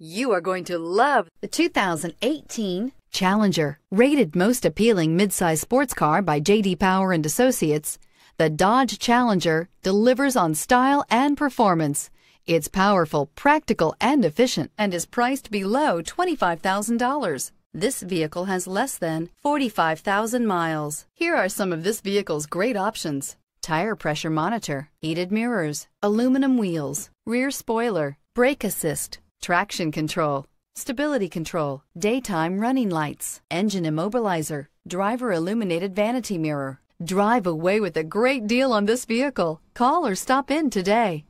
You are going to love the 2018 Challenger. Rated most appealing midsize sports car by J.D. Power and Associates, the Dodge Challenger delivers on style and performance. It's powerful, practical, and efficient and is priced below $25,000. This vehicle has less than 45,000 miles. Here are some of this vehicle's great options. Tire pressure monitor, heated mirrors, aluminum wheels, rear spoiler, brake assist, traction control, stability control, daytime running lights, engine immobilizer, driver illuminated vanity mirror. Drive away with a great deal on this vehicle. Call or stop in today.